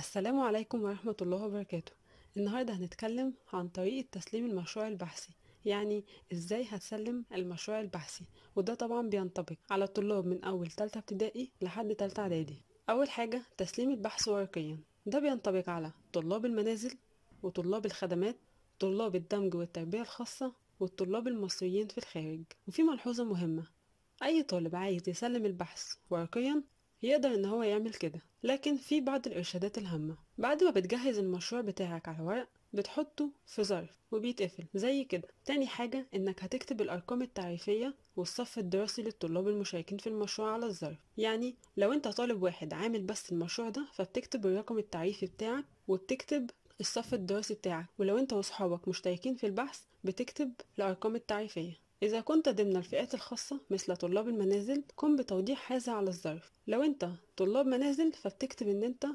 السلام عليكم ورحمة الله وبركاته النهاردة هنتكلم عن طريقة تسليم المشروع البحثي يعني ازاي هتسلم المشروع البحثي وده طبعا بينطبق على الطلاب من أول تالتة ابتدائي لحد تالتة اعدادي أول حاجة تسليم البحث ورقيا ده بينطبق على طلاب المنازل وطلاب الخدمات طلاب الدمج والتربية الخاصة والطلاب المصريين في الخارج وفي ملحوظة مهمة أي طالب عايز يسلم البحث ورقيا يقدر إن هو يعمل كده لكن في بعض الإرشادات الهامة بعد ما بتجهز المشروع بتاعك على ورق بتحطه في ظرف وبيتقفل زي كده تاني حاجة انك هتكتب الارقام التعريفية والصف الدراسي للطلاب المشاركين في المشروع على الظرف يعني لو انت طالب واحد عامل بس المشروع ده فبتكتب الرقم التعريفي بتاعك وبتكتب الصف الدراسي بتاعك ولو انت واصحابك مشتركين في البحث بتكتب الارقام التعريفية إذا كنت ضمن الفئات الخاصة مثل طلاب المنازل قم بتوضيح هذا على الظرف لو أنت طلاب منازل فبتكتب إن أنت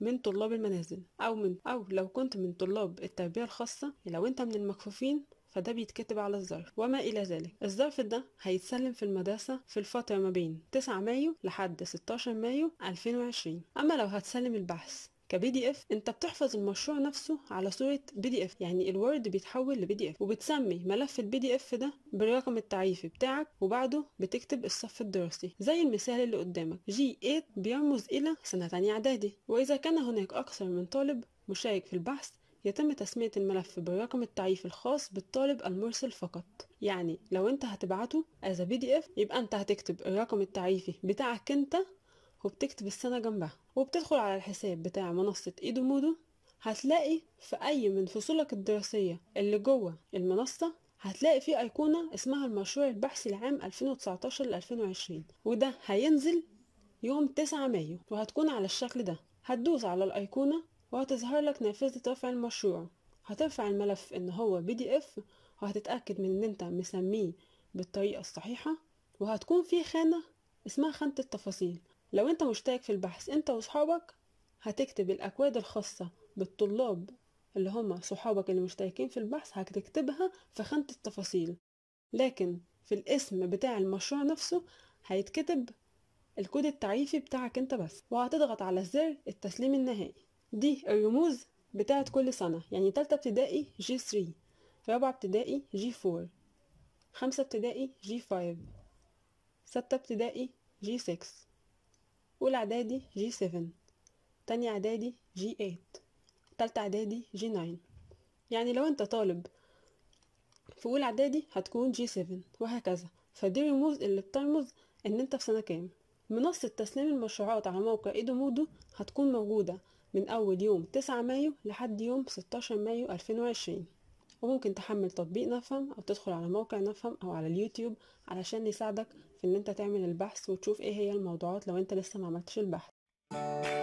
من طلاب المنازل أو من أو لو كنت من طلاب التربية الخاصة لو أنت من المكفوفين فده بيتكتب على الظرف وما إلى ذلك الظرف ده هيتسلم في المدرسة في الفترة ما بين 9 مايو لحد 16 مايو 2020 أما لو هتسلم البحث كبي دي اف انت بتحفظ المشروع نفسه على صوره بي دي اف يعني الوورد بيتحول لبي دي اف وبتسمي ملف البي دي اف ده بالرقم التعريفي بتاعك وبعده بتكتب الصف الدراسي زي المثال اللي قدامك جي 8 بيرمز الى سنه تانية اعدادي واذا كان هناك اكثر من طالب مشارك في البحث يتم تسمية الملف بالرقم التعريفي الخاص بالطالب المرسل فقط يعني لو انت هتبعته as a pdf يبقى انت هتكتب الرقم التعريفي بتاعك انت وبتكتب السنة جنبها وبتدخل على الحساب بتاع منصة ايدومودو هتلاقي في أي من فصولك الدراسية اللي جوه المنصة هتلاقي في أيقونة اسمها المشروع البحثي العام 2019 ل 2020 وده هينزل يوم 9 مايو وهتكون على الشكل ده هتدوس على الأيقونة وهتظهر لك نافذة رفع المشروع هترفع الملف إن هو بي دي اف وهتتأكد من إن أنت مسميه بالطريقة الصحيحة وهتكون في خانة اسمها خانة التفاصيل لو انت مشترك في البحث انت وصحابك هتكتب الاكواد الخاصة بالطلاب اللي هما صحابك اللي مشتركين في البحث هتكتبها في خانة التفاصيل لكن في الاسم بتاع المشروع نفسه هيتكتب الكود التعريفي بتاعك انت بس وهتضغط على زر التسليم النهائي دي الرموز بتاعة كل سنة يعني تالتة ابتدائي جي 3 رابعة ابتدائي جي 4 خمسة ابتدائي جي 5 ستة ابتدائي جي 6 أولى إعدادي جي سفن تانية إعدادي جي إيت تالتة إعدادي جي ناين يعني لو أنت طالب في أولى إعدادي هتكون جي سفن وهكذا فدي رموز اللي بترمز إن أنت في سنة كام منصة تسليم المشروعات على موقع إيدومودو هتكون موجودة من أول يوم 9 مايو لحد يوم 16 مايو 2020 وممكن تحمل تطبيق نفهم او تدخل على موقع نفهم او على اليوتيوب علشان يساعدك في ان انت تعمل البحث وتشوف ايه هي الموضوعات لو انت لسه ما عملتش البحث